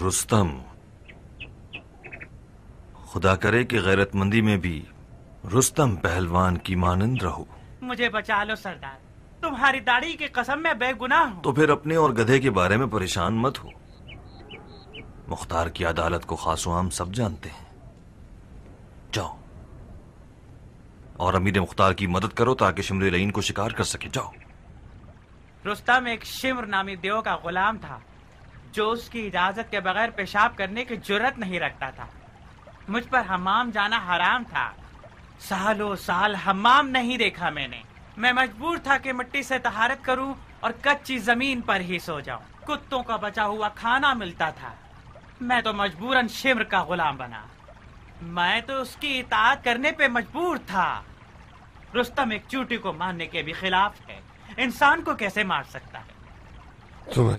रुस्तम खुदा करे कि गैरतमंदी में भी रुस्तम पहलवान की मानंद रहो मुझे बचा लो सरदार तुम्हारी दाढ़ी की कसम में बेगुनाह हूँ तो फिर अपने और गधे के बारे में परेशान मत हो मुख्तार की अदालत को खास आम सब जानते हैं जाओ और अमीर मुख्तार की मदद करो ताकि शिमरी लईन को शिकार कर सके जाओ रुस्तम एक शिमर नामी देव का गुलाम था जो उसकी इजाजत के बगैर पेशाब करने की जरूरत नहीं रखता था मुझ पर हमाम जाना हराम था सालों साल हमाम नहीं देखा मैंने मैं मजबूर था कि मिट्टी से तहारत करूं और कच्ची जमीन पर ही सो जाऊं कुत्तों का बचा हुआ खाना मिलता था मैं तो मजबूरन शिमर का गुलाम बना मैं तो उसकी इतात करने पे मजबूर था रुस्तम एक चूटी को मारने के भी खिलाफ है इंसान को कैसे मार सकता है